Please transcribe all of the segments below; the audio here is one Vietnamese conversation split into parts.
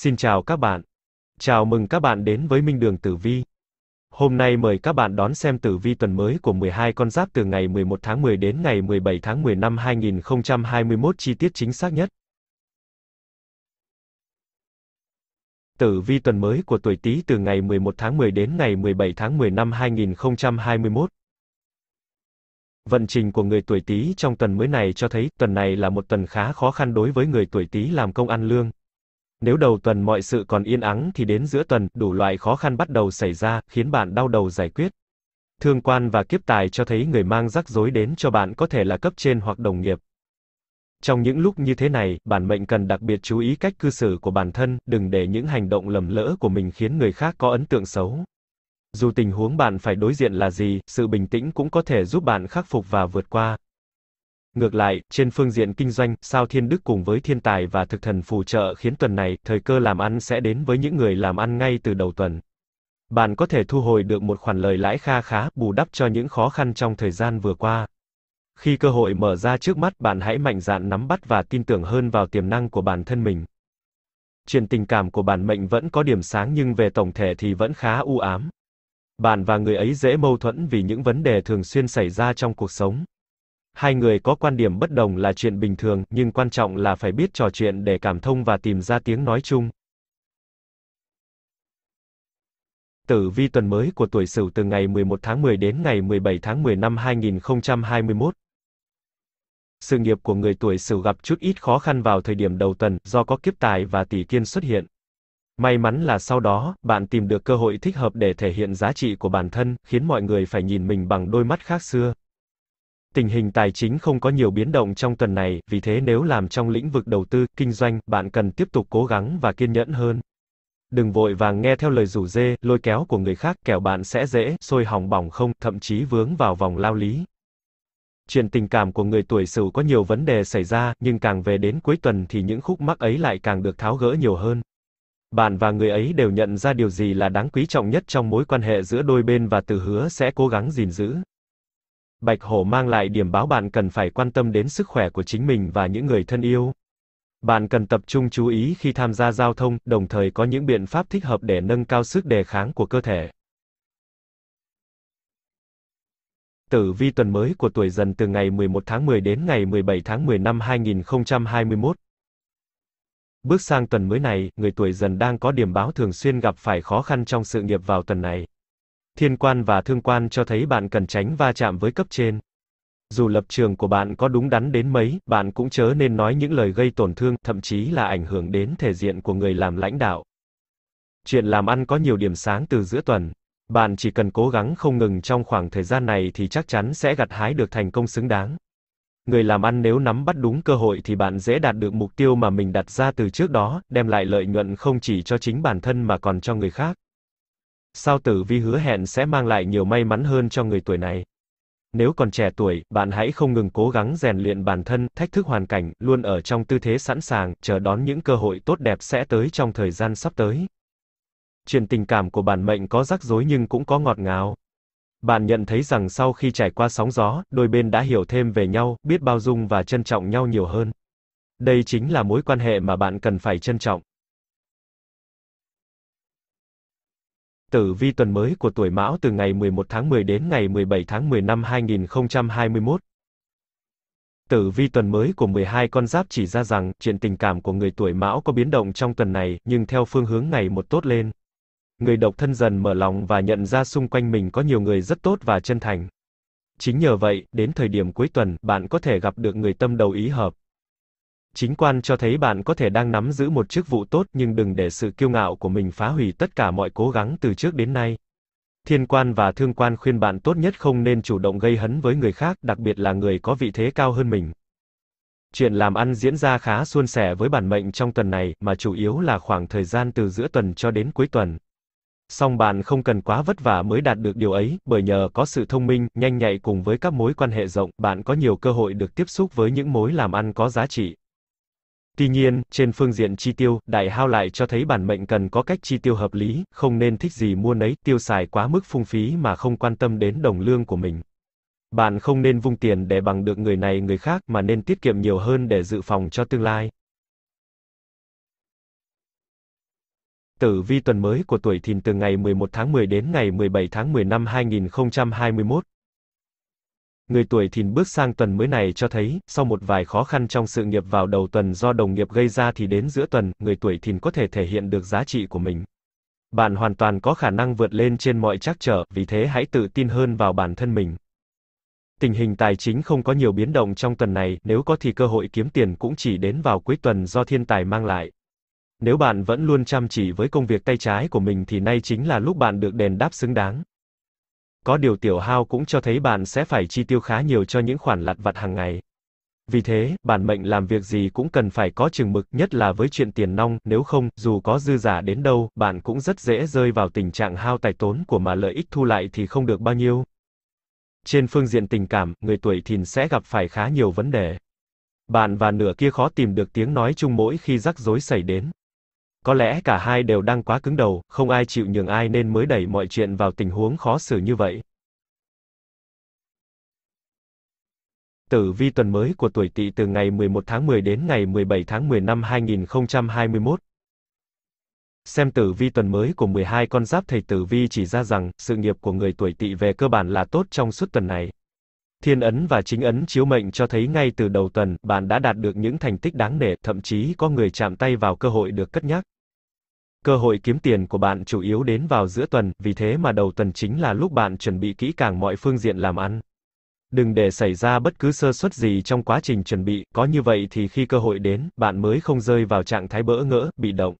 Xin chào các bạn. Chào mừng các bạn đến với Minh Đường Tử Vi. Hôm nay mời các bạn đón xem tử vi tuần mới của 12 con giáp từ ngày 11 tháng 10 đến ngày 17 tháng 10 năm 2021 chi tiết chính xác nhất. Tử vi tuần mới của tuổi Tý từ ngày 11 tháng 10 đến ngày 17 tháng 10 năm 2021. Vận trình của người tuổi Tý trong tuần mới này cho thấy tuần này là một tuần khá khó khăn đối với người tuổi Tý làm công ăn lương, nếu đầu tuần mọi sự còn yên ắng thì đến giữa tuần, đủ loại khó khăn bắt đầu xảy ra, khiến bạn đau đầu giải quyết. Thương quan và kiếp tài cho thấy người mang rắc rối đến cho bạn có thể là cấp trên hoặc đồng nghiệp. Trong những lúc như thế này, bản mệnh cần đặc biệt chú ý cách cư xử của bản thân, đừng để những hành động lầm lỡ của mình khiến người khác có ấn tượng xấu. Dù tình huống bạn phải đối diện là gì, sự bình tĩnh cũng có thể giúp bạn khắc phục và vượt qua. Ngược lại, trên phương diện kinh doanh, sao thiên đức cùng với thiên tài và thực thần phù trợ khiến tuần này, thời cơ làm ăn sẽ đến với những người làm ăn ngay từ đầu tuần. Bạn có thể thu hồi được một khoản lời lãi kha khá, bù đắp cho những khó khăn trong thời gian vừa qua. Khi cơ hội mở ra trước mắt, bạn hãy mạnh dạn nắm bắt và tin tưởng hơn vào tiềm năng của bản thân mình. Chuyện tình cảm của bản mệnh vẫn có điểm sáng nhưng về tổng thể thì vẫn khá u ám. Bạn và người ấy dễ mâu thuẫn vì những vấn đề thường xuyên xảy ra trong cuộc sống. Hai người có quan điểm bất đồng là chuyện bình thường, nhưng quan trọng là phải biết trò chuyện để cảm thông và tìm ra tiếng nói chung. Tử vi tuần mới của tuổi Sửu từ ngày 11 tháng 10 đến ngày 17 tháng 10 năm 2021. Sự nghiệp của người tuổi Sửu gặp chút ít khó khăn vào thời điểm đầu tuần do có kiếp tài và tỷ kiên xuất hiện. May mắn là sau đó, bạn tìm được cơ hội thích hợp để thể hiện giá trị của bản thân, khiến mọi người phải nhìn mình bằng đôi mắt khác xưa. Tình hình tài chính không có nhiều biến động trong tuần này, vì thế nếu làm trong lĩnh vực đầu tư, kinh doanh, bạn cần tiếp tục cố gắng và kiên nhẫn hơn. Đừng vội vàng nghe theo lời rủ dê, lôi kéo của người khác, kẻo bạn sẽ dễ sôi hỏng bỏng không, thậm chí vướng vào vòng lao lý. Chuyện tình cảm của người tuổi Sửu có nhiều vấn đề xảy ra, nhưng càng về đến cuối tuần thì những khúc mắc ấy lại càng được tháo gỡ nhiều hơn. Bạn và người ấy đều nhận ra điều gì là đáng quý trọng nhất trong mối quan hệ giữa đôi bên và từ hứa sẽ cố gắng gìn giữ. Bạch Hổ mang lại điểm báo bạn cần phải quan tâm đến sức khỏe của chính mình và những người thân yêu. Bạn cần tập trung chú ý khi tham gia giao thông, đồng thời có những biện pháp thích hợp để nâng cao sức đề kháng của cơ thể. Tử vi tuần mới của tuổi dần từ ngày 11 tháng 10 đến ngày 17 tháng 10 năm 2021. Bước sang tuần mới này, người tuổi dần đang có điểm báo thường xuyên gặp phải khó khăn trong sự nghiệp vào tuần này. Thiên quan và thương quan cho thấy bạn cần tránh va chạm với cấp trên. Dù lập trường của bạn có đúng đắn đến mấy, bạn cũng chớ nên nói những lời gây tổn thương, thậm chí là ảnh hưởng đến thể diện của người làm lãnh đạo. Chuyện làm ăn có nhiều điểm sáng từ giữa tuần. Bạn chỉ cần cố gắng không ngừng trong khoảng thời gian này thì chắc chắn sẽ gặt hái được thành công xứng đáng. Người làm ăn nếu nắm bắt đúng cơ hội thì bạn dễ đạt được mục tiêu mà mình đặt ra từ trước đó, đem lại lợi nhuận không chỉ cho chính bản thân mà còn cho người khác sao tử vi hứa hẹn sẽ mang lại nhiều may mắn hơn cho người tuổi này. Nếu còn trẻ tuổi, bạn hãy không ngừng cố gắng rèn luyện bản thân, thách thức hoàn cảnh, luôn ở trong tư thế sẵn sàng, chờ đón những cơ hội tốt đẹp sẽ tới trong thời gian sắp tới. Chuyện tình cảm của bản mệnh có rắc rối nhưng cũng có ngọt ngào. Bạn nhận thấy rằng sau khi trải qua sóng gió, đôi bên đã hiểu thêm về nhau, biết bao dung và trân trọng nhau nhiều hơn. Đây chính là mối quan hệ mà bạn cần phải trân trọng. Tử vi tuần mới của tuổi Mão từ ngày 11 tháng 10 đến ngày 17 tháng 10 năm 2021. Tử vi tuần mới của 12 con giáp chỉ ra rằng, chuyện tình cảm của người tuổi Mão có biến động trong tuần này, nhưng theo phương hướng ngày một tốt lên. Người độc thân dần mở lòng và nhận ra xung quanh mình có nhiều người rất tốt và chân thành. Chính nhờ vậy, đến thời điểm cuối tuần, bạn có thể gặp được người tâm đầu ý hợp. Chính quan cho thấy bạn có thể đang nắm giữ một chức vụ tốt nhưng đừng để sự kiêu ngạo của mình phá hủy tất cả mọi cố gắng từ trước đến nay. Thiên quan và thương quan khuyên bạn tốt nhất không nên chủ động gây hấn với người khác, đặc biệt là người có vị thế cao hơn mình. Chuyện làm ăn diễn ra khá suôn sẻ với bản mệnh trong tuần này, mà chủ yếu là khoảng thời gian từ giữa tuần cho đến cuối tuần. Song bạn không cần quá vất vả mới đạt được điều ấy, bởi nhờ có sự thông minh, nhanh nhạy cùng với các mối quan hệ rộng, bạn có nhiều cơ hội được tiếp xúc với những mối làm ăn có giá trị. Tuy nhiên, trên phương diện chi tiêu, đại hao lại cho thấy bản mệnh cần có cách chi tiêu hợp lý, không nên thích gì mua nấy, tiêu xài quá mức phung phí mà không quan tâm đến đồng lương của mình. Bạn không nên vung tiền để bằng được người này người khác mà nên tiết kiệm nhiều hơn để dự phòng cho tương lai. Tử vi tuần mới của tuổi thìn từ ngày 11 tháng 10 đến ngày 17 tháng 10 năm 2021 người tuổi thìn bước sang tuần mới này cho thấy, sau một vài khó khăn trong sự nghiệp vào đầu tuần do đồng nghiệp gây ra thì đến giữa tuần, người tuổi thìn có thể thể hiện được giá trị của mình. Bạn hoàn toàn có khả năng vượt lên trên mọi trắc trở, vì thế hãy tự tin hơn vào bản thân mình. Tình hình tài chính không có nhiều biến động trong tuần này, nếu có thì cơ hội kiếm tiền cũng chỉ đến vào cuối tuần do thiên tài mang lại. Nếu bạn vẫn luôn chăm chỉ với công việc tay trái của mình thì nay chính là lúc bạn được đền đáp xứng đáng có điều tiểu hao cũng cho thấy bạn sẽ phải chi tiêu khá nhiều cho những khoản lặt vặt hàng ngày. Vì thế, bản mệnh làm việc gì cũng cần phải có chừng mực, nhất là với chuyện tiền nong, nếu không, dù có dư giả đến đâu, bạn cũng rất dễ rơi vào tình trạng hao tài tốn của mà lợi ích thu lại thì không được bao nhiêu. Trên phương diện tình cảm, người tuổi thìn sẽ gặp phải khá nhiều vấn đề. Bạn và nửa kia khó tìm được tiếng nói chung mỗi khi rắc rối xảy đến. Có lẽ cả hai đều đang quá cứng đầu, không ai chịu nhường ai nên mới đẩy mọi chuyện vào tình huống khó xử như vậy. Tử vi tuần mới của tuổi Tỵ từ ngày 11 tháng 10 đến ngày 17 tháng 10 năm 2021. Xem tử vi tuần mới của 12 con giáp thầy tử vi chỉ ra rằng, sự nghiệp của người tuổi Tỵ về cơ bản là tốt trong suốt tuần này. Thiên ấn và chính ấn chiếu mệnh cho thấy ngay từ đầu tuần, bạn đã đạt được những thành tích đáng nể, thậm chí có người chạm tay vào cơ hội được cất nhắc. Cơ hội kiếm tiền của bạn chủ yếu đến vào giữa tuần, vì thế mà đầu tuần chính là lúc bạn chuẩn bị kỹ càng mọi phương diện làm ăn. Đừng để xảy ra bất cứ sơ suất gì trong quá trình chuẩn bị, có như vậy thì khi cơ hội đến, bạn mới không rơi vào trạng thái bỡ ngỡ, bị động.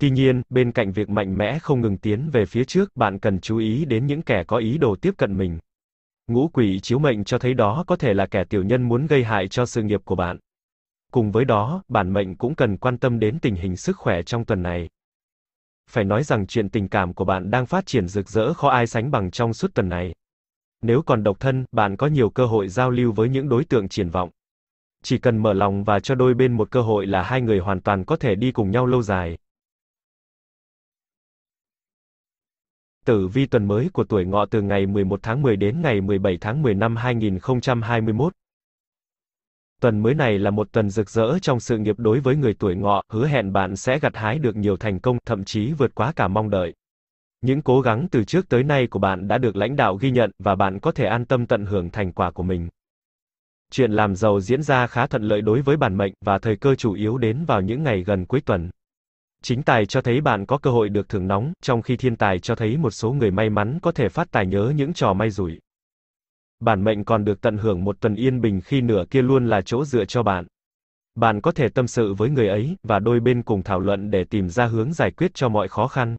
Tuy nhiên, bên cạnh việc mạnh mẽ không ngừng tiến về phía trước, bạn cần chú ý đến những kẻ có ý đồ tiếp cận mình. Ngũ quỷ chiếu mệnh cho thấy đó có thể là kẻ tiểu nhân muốn gây hại cho sự nghiệp của bạn. Cùng với đó, bản mệnh cũng cần quan tâm đến tình hình sức khỏe trong tuần này. Phải nói rằng chuyện tình cảm của bạn đang phát triển rực rỡ khó ai sánh bằng trong suốt tuần này. Nếu còn độc thân, bạn có nhiều cơ hội giao lưu với những đối tượng triển vọng. Chỉ cần mở lòng và cho đôi bên một cơ hội là hai người hoàn toàn có thể đi cùng nhau lâu dài. Tử vi tuần mới của tuổi ngọ từ ngày 11 tháng 10 đến ngày 17 tháng 10 năm 2021. Tuần mới này là một tuần rực rỡ trong sự nghiệp đối với người tuổi ngọ, hứa hẹn bạn sẽ gặt hái được nhiều thành công, thậm chí vượt quá cả mong đợi. Những cố gắng từ trước tới nay của bạn đã được lãnh đạo ghi nhận và bạn có thể an tâm tận hưởng thành quả của mình. Chuyện làm giàu diễn ra khá thuận lợi đối với bản mệnh và thời cơ chủ yếu đến vào những ngày gần cuối tuần. Chính tài cho thấy bạn có cơ hội được thưởng nóng, trong khi thiên tài cho thấy một số người may mắn có thể phát tài nhớ những trò may rủi. Bản mệnh còn được tận hưởng một tuần yên bình khi nửa kia luôn là chỗ dựa cho bạn. Bạn có thể tâm sự với người ấy, và đôi bên cùng thảo luận để tìm ra hướng giải quyết cho mọi khó khăn.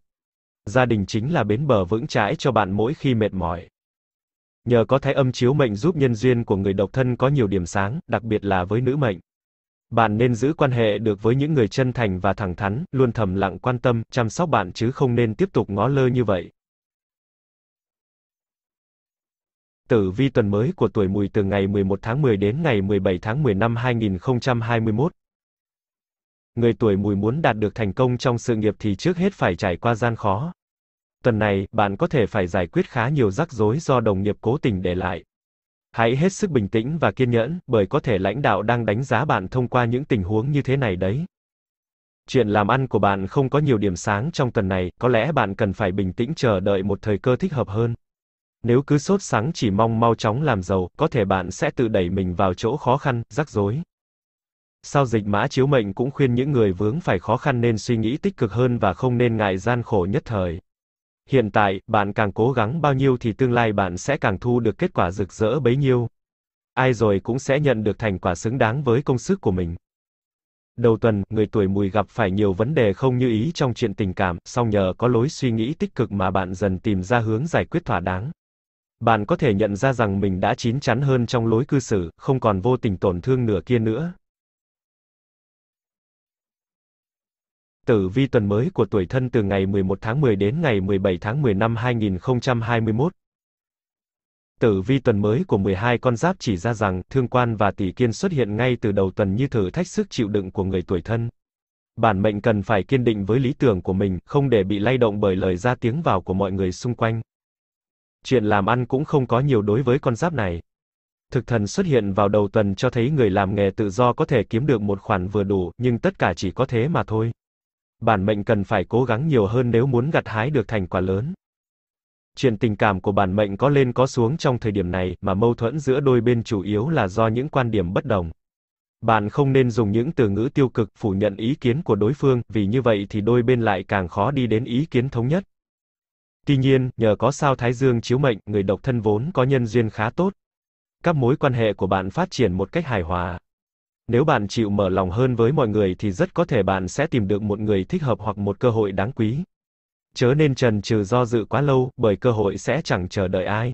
Gia đình chính là bến bờ vững chãi cho bạn mỗi khi mệt mỏi. Nhờ có thái âm chiếu mệnh giúp nhân duyên của người độc thân có nhiều điểm sáng, đặc biệt là với nữ mệnh. Bạn nên giữ quan hệ được với những người chân thành và thẳng thắn, luôn thầm lặng quan tâm, chăm sóc bạn chứ không nên tiếp tục ngó lơ như vậy. Tử vi tuần mới của tuổi Mùi từ ngày 11 tháng 10 đến ngày 17 tháng 10 năm 2021. Người tuổi Mùi muốn đạt được thành công trong sự nghiệp thì trước hết phải trải qua gian khó. Tuần này, bạn có thể phải giải quyết khá nhiều rắc rối do đồng nghiệp cố tình để lại. Hãy hết sức bình tĩnh và kiên nhẫn, bởi có thể lãnh đạo đang đánh giá bạn thông qua những tình huống như thế này đấy. Chuyện làm ăn của bạn không có nhiều điểm sáng trong tuần này, có lẽ bạn cần phải bình tĩnh chờ đợi một thời cơ thích hợp hơn. Nếu cứ sốt sắng chỉ mong mau chóng làm giàu, có thể bạn sẽ tự đẩy mình vào chỗ khó khăn, rắc rối. Sao dịch mã chiếu mệnh cũng khuyên những người vướng phải khó khăn nên suy nghĩ tích cực hơn và không nên ngại gian khổ nhất thời. Hiện tại, bạn càng cố gắng bao nhiêu thì tương lai bạn sẽ càng thu được kết quả rực rỡ bấy nhiêu. Ai rồi cũng sẽ nhận được thành quả xứng đáng với công sức của mình. Đầu tuần, người tuổi mùi gặp phải nhiều vấn đề không như ý trong chuyện tình cảm, song nhờ có lối suy nghĩ tích cực mà bạn dần tìm ra hướng giải quyết thỏa đáng. Bạn có thể nhận ra rằng mình đã chín chắn hơn trong lối cư xử, không còn vô tình tổn thương nửa kia nữa. Tử vi tuần mới của tuổi thân từ ngày 11 tháng 10 đến ngày 17 tháng 10 năm 2021. Tử vi tuần mới của 12 con giáp chỉ ra rằng thương quan và tỷ kiên xuất hiện ngay từ đầu tuần như thử thách sức chịu đựng của người tuổi thân. Bản mệnh cần phải kiên định với lý tưởng của mình, không để bị lay động bởi lời ra tiếng vào của mọi người xung quanh. Chuyện làm ăn cũng không có nhiều đối với con giáp này. Thực thần xuất hiện vào đầu tuần cho thấy người làm nghề tự do có thể kiếm được một khoản vừa đủ, nhưng tất cả chỉ có thế mà thôi bản mệnh cần phải cố gắng nhiều hơn nếu muốn gặt hái được thành quả lớn. Chuyện tình cảm của bản mệnh có lên có xuống trong thời điểm này mà mâu thuẫn giữa đôi bên chủ yếu là do những quan điểm bất đồng. Bạn không nên dùng những từ ngữ tiêu cực phủ nhận ý kiến của đối phương, vì như vậy thì đôi bên lại càng khó đi đến ý kiến thống nhất. Tuy nhiên, nhờ có sao Thái Dương chiếu mệnh, người độc thân vốn có nhân duyên khá tốt. Các mối quan hệ của bạn phát triển một cách hài hòa. Nếu bạn chịu mở lòng hơn với mọi người thì rất có thể bạn sẽ tìm được một người thích hợp hoặc một cơ hội đáng quý. Chớ nên trần trừ do dự quá lâu, bởi cơ hội sẽ chẳng chờ đợi ai.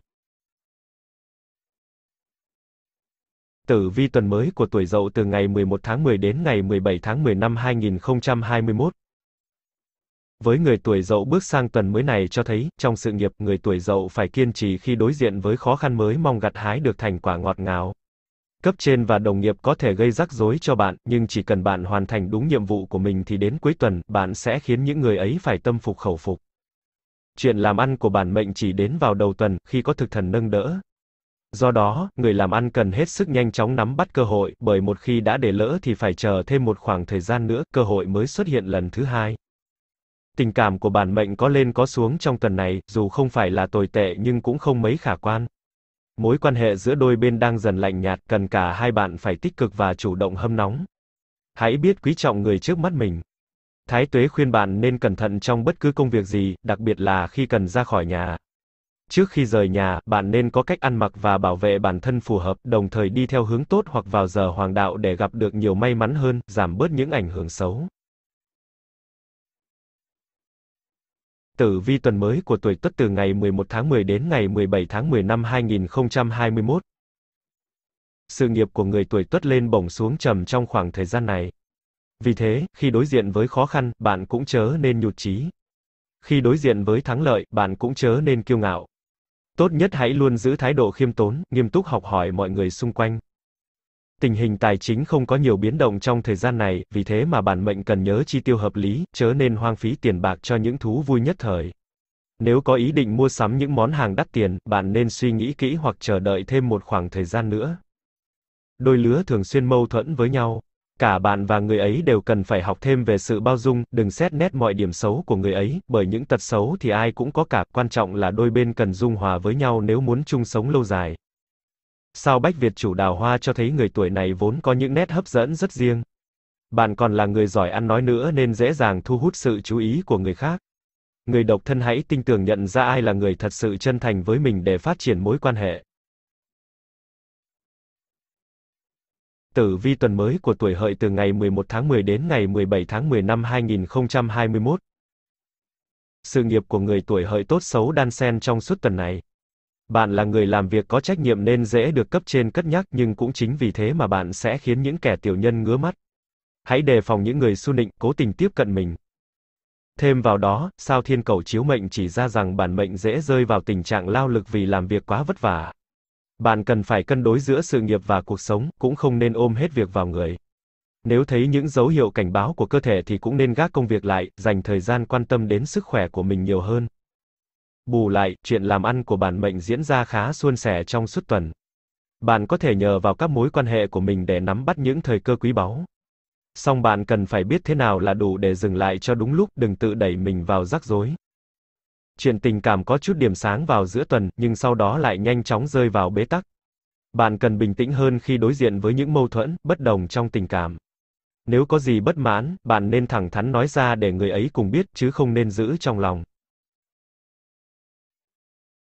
Tử vi tuần mới của tuổi Dậu từ ngày 11 tháng 10 đến ngày 17 tháng 10 năm 2021. Với người tuổi Dậu bước sang tuần mới này cho thấy, trong sự nghiệp, người tuổi Dậu phải kiên trì khi đối diện với khó khăn mới mong gặt hái được thành quả ngọt ngào cấp trên và đồng nghiệp có thể gây rắc rối cho bạn, nhưng chỉ cần bạn hoàn thành đúng nhiệm vụ của mình thì đến cuối tuần, bạn sẽ khiến những người ấy phải tâm phục khẩu phục. Chuyện làm ăn của bản mệnh chỉ đến vào đầu tuần, khi có thực thần nâng đỡ. Do đó, người làm ăn cần hết sức nhanh chóng nắm bắt cơ hội, bởi một khi đã để lỡ thì phải chờ thêm một khoảng thời gian nữa, cơ hội mới xuất hiện lần thứ hai. Tình cảm của bản mệnh có lên có xuống trong tuần này, dù không phải là tồi tệ nhưng cũng không mấy khả quan. Mối quan hệ giữa đôi bên đang dần lạnh nhạt, cần cả hai bạn phải tích cực và chủ động hâm nóng. Hãy biết quý trọng người trước mắt mình. Thái Tuế khuyên bạn nên cẩn thận trong bất cứ công việc gì, đặc biệt là khi cần ra khỏi nhà. Trước khi rời nhà, bạn nên có cách ăn mặc và bảo vệ bản thân phù hợp, đồng thời đi theo hướng tốt hoặc vào giờ hoàng đạo để gặp được nhiều may mắn hơn, giảm bớt những ảnh hưởng xấu. Tử vi tuần mới của tuổi Tuất từ ngày 11 tháng 10 đến ngày 17 tháng 10 năm 2021. Sự nghiệp của người tuổi Tuất lên bổng xuống trầm trong khoảng thời gian này. Vì thế, khi đối diện với khó khăn, bạn cũng chớ nên nhụt chí. Khi đối diện với thắng lợi, bạn cũng chớ nên kiêu ngạo. Tốt nhất hãy luôn giữ thái độ khiêm tốn, nghiêm túc học hỏi mọi người xung quanh. Tình hình tài chính không có nhiều biến động trong thời gian này, vì thế mà bản mệnh cần nhớ chi tiêu hợp lý, chớ nên hoang phí tiền bạc cho những thú vui nhất thời. Nếu có ý định mua sắm những món hàng đắt tiền, bạn nên suy nghĩ kỹ hoặc chờ đợi thêm một khoảng thời gian nữa. Đôi lứa thường xuyên mâu thuẫn với nhau. Cả bạn và người ấy đều cần phải học thêm về sự bao dung, đừng xét nét mọi điểm xấu của người ấy, bởi những tật xấu thì ai cũng có cả, quan trọng là đôi bên cần dung hòa với nhau nếu muốn chung sống lâu dài. Sao Bách Việt chủ đào hoa cho thấy người tuổi này vốn có những nét hấp dẫn rất riêng. Bạn còn là người giỏi ăn nói nữa nên dễ dàng thu hút sự chú ý của người khác. Người độc thân hãy tinh tường nhận ra ai là người thật sự chân thành với mình để phát triển mối quan hệ. Tử vi tuần mới của tuổi hợi từ ngày 11 tháng 10 đến ngày 17 tháng 10 năm 2021. Sự nghiệp của người tuổi hợi tốt xấu đan xen trong suốt tuần này. Bạn là người làm việc có trách nhiệm nên dễ được cấp trên cất nhắc nhưng cũng chính vì thế mà bạn sẽ khiến những kẻ tiểu nhân ngứa mắt. Hãy đề phòng những người xu nịnh, cố tình tiếp cận mình. Thêm vào đó, sao thiên cầu chiếu mệnh chỉ ra rằng bản mệnh dễ rơi vào tình trạng lao lực vì làm việc quá vất vả. Bạn cần phải cân đối giữa sự nghiệp và cuộc sống, cũng không nên ôm hết việc vào người. Nếu thấy những dấu hiệu cảnh báo của cơ thể thì cũng nên gác công việc lại, dành thời gian quan tâm đến sức khỏe của mình nhiều hơn. Bù lại, chuyện làm ăn của bản mệnh diễn ra khá suôn sẻ trong suốt tuần. Bạn có thể nhờ vào các mối quan hệ của mình để nắm bắt những thời cơ quý báu. Song bạn cần phải biết thế nào là đủ để dừng lại cho đúng lúc, đừng tự đẩy mình vào rắc rối. Chuyện tình cảm có chút điểm sáng vào giữa tuần, nhưng sau đó lại nhanh chóng rơi vào bế tắc. Bạn cần bình tĩnh hơn khi đối diện với những mâu thuẫn, bất đồng trong tình cảm. Nếu có gì bất mãn, bạn nên thẳng thắn nói ra để người ấy cùng biết chứ không nên giữ trong lòng.